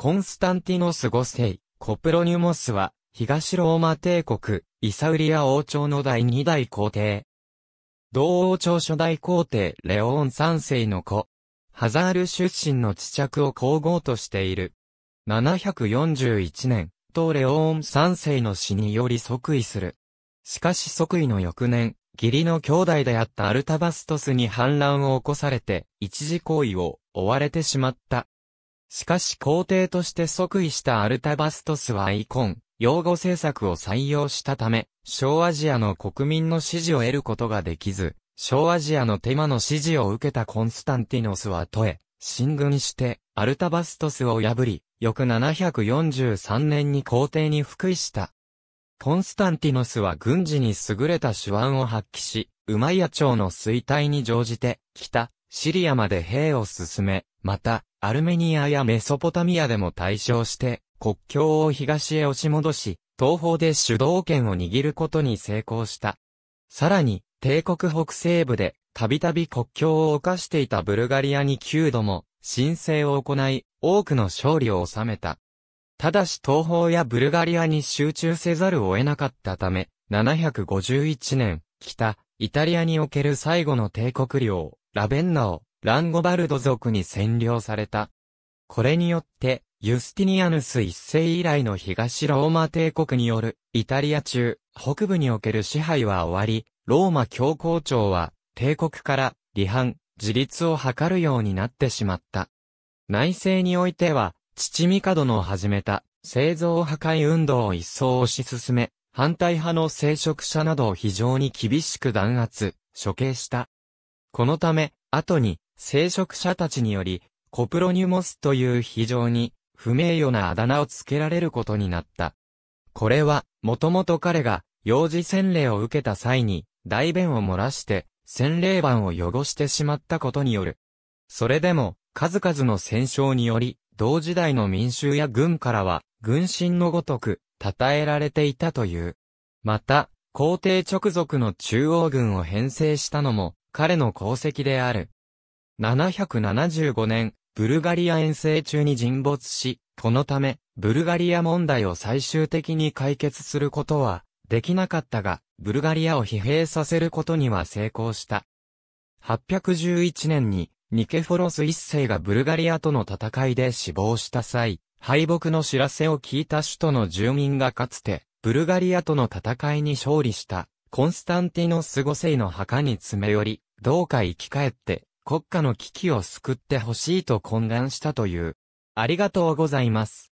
コンスタンティノス5世、コプロニュモスは、東ローマ帝国、イサウリア王朝の第二代皇帝。同王朝初代皇帝レオーン3世の子。ハザール出身の地着を皇后としている。741年、とレオーン3世の死により即位する。しかし即位の翌年、義理の兄弟であったアルタバストスに反乱を起こされて、一時行為を追われてしまった。しかし皇帝として即位したアルタバストスはアイコン、擁護政策を採用したため、小アジアの国民の支持を得ることができず、小アジアの手間の支持を受けたコンスタンティノスは問え、進軍して、アルタバストスを破り、翌743年に皇帝に復位した。コンスタンティノスは軍事に優れた手腕を発揮し、ウマイヤ朝の衰退に乗じて、北、シリアまで兵を進め、また、アルメニアやメソポタミアでも対象して、国境を東へ押し戻し、東方で主導権を握ることに成功した。さらに、帝国北西部で、たびたび国境を犯していたブルガリアに9度も申請を行い、多くの勝利を収めた。ただし東方やブルガリアに集中せざるを得なかったため、751年、北、イタリアにおける最後の帝国領、ラベンナをランゴバルド族に占領された。これによって、ユスティニアヌス一世以来の東ローマ帝国によるイタリア中北部における支配は終わり、ローマ教皇庁は帝国から離反、自立を図るようになってしまった。内政においては、父ミカドの始めた製造破壊運動を一層推し進め、反対派の聖職者などを非常に厳しく弾圧、処刑した。このため、後に聖職者たちにより、コプロニュモスという非常に不名誉なあだ名を付けられることになった。これは、もともと彼が幼児洗礼を受けた際に、大便を漏らして、洗礼板を汚してしまったことによる。それでも、数々の戦勝により、同時代の民衆や軍からは、軍神のごとく、称えられていたという。また、皇帝直属の中央軍を編成したのも、彼の功績である。775年、ブルガリア遠征中に沈没し、このため、ブルガリア問題を最終的に解決することはできなかったが、ブルガリアを疲弊させることには成功した。811年に、ニケフォロス一世がブルガリアとの戦いで死亡した際、敗北の知らせを聞いた首都の住民がかつて、ブルガリアとの戦いに勝利した、コンスタンティノス・五世の墓に詰め寄り、どうか生き返って、国家の危機を救ってほしいと懇願したという。ありがとうございます。